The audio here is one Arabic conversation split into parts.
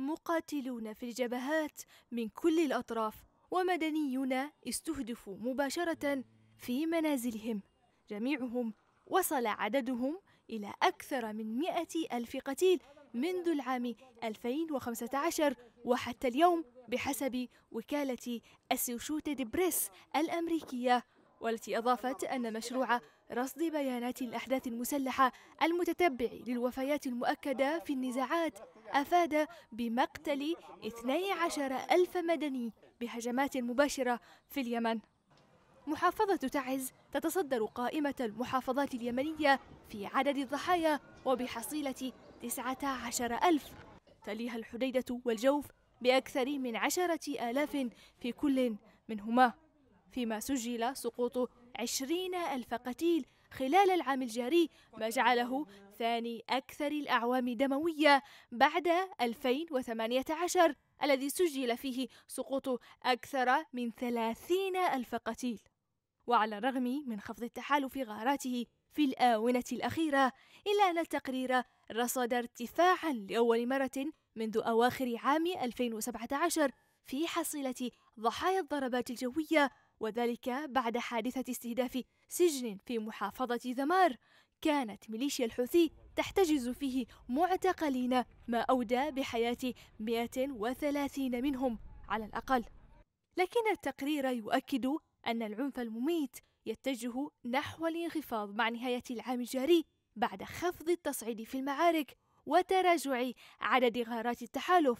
مقاتلون في الجبهات من كل الأطراف ومدنيون استهدفوا مباشرة في منازلهم جميعهم وصل عددهم إلى أكثر من مئة ألف قتيل منذ العام 2015 وحتى اليوم بحسب وكالة أسيوشوت دي بريس الأمريكية والتي أضافت أن مشروع رصد بيانات الأحداث المسلحة المتتبع للوفيات المؤكدة في النزاعات أفاد بمقتل 12 ألف مدني بهجمات مباشرة في اليمن محافظة تعز تتصدر قائمة المحافظات اليمنية في عدد الضحايا وبحصيلة 19 ألف تليها الحديدة والجوف بأكثر من عشرة آلاف في كل منهما فيما سجل سقوط عشرين ألف قتيل خلال العام الجاري ما جعله ثاني أكثر الأعوام دموية بعد 2018 الذي سجل فيه سقوط أكثر من ثلاثين ألف قتيل وعلى الرغم من خفض التحالف غاراته في الآونة الأخيرة إلا أن التقرير رصد ارتفاعا لأول مرة منذ أواخر عام 2017 في حصيلة ضحايا الضربات الجوية وذلك بعد حادثة استهداف سجن في محافظة ذمار كانت ميليشيا الحوثي تحتجز فيه معتقلين ما أودى بحياة 130 منهم على الأقل لكن التقرير يؤكد أن العنف المميت يتجه نحو الانخفاض مع نهاية العام الجاري بعد خفض التصعيد في المعارك وتراجع عدد غارات التحالف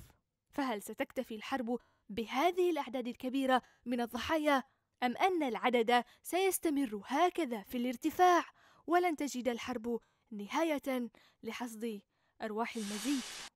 فهل ستكتفي الحرب بهذه الأعداد الكبيرة من الضحايا أم أن العدد سيستمر هكذا في الارتفاع ولن تجد الحرب نهاية لحصد أرواح المزيد؟